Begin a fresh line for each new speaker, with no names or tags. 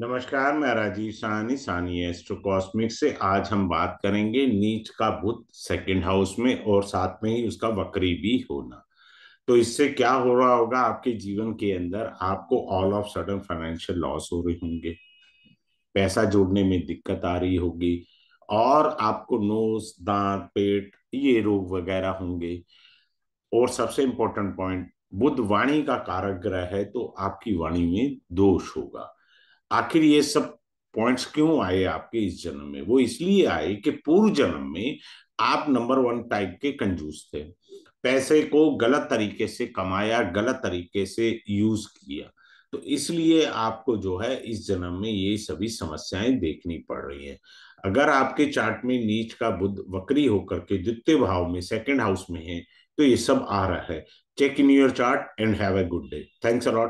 नमस्कार मैं राजीव सहानी सानी एस्ट्रो कॉस्मिक से आज हम बात करेंगे नीच का बुध सेकंड हाउस में और साथ में ही उसका वक्री भी होना तो इससे क्या हो रहा होगा आपके जीवन के अंदर आपको all of sudden financial loss हो रहे होंगे पैसा जोड़ने में दिक्कत आ रही होगी और आपको नोस दांत पेट ये रोग वगैरह होंगे और सबसे इंपॉर्टेंट पॉइंट बुद्ध वाणी का कारक ग्रह है तो आपकी वाणी में दोष होगा आखिर ये सब पॉइंट्स क्यों आए आपके इस जन्म में वो इसलिए आए कि पूर्व जन्म में आप नंबर वन टाइप के कंजूस थे पैसे को गलत तरीके से कमाया गलत तरीके से यूज किया तो इसलिए आपको जो है इस जन्म में ये सभी समस्याएं देखनी पड़ रही हैं अगर आपके चार्ट में नीच का बुद्ध वक्री होकर के द्वितीय भाव में सेकंड हाउस में है तो ये सब आ रहा है check in your chart and have a good day thanks allot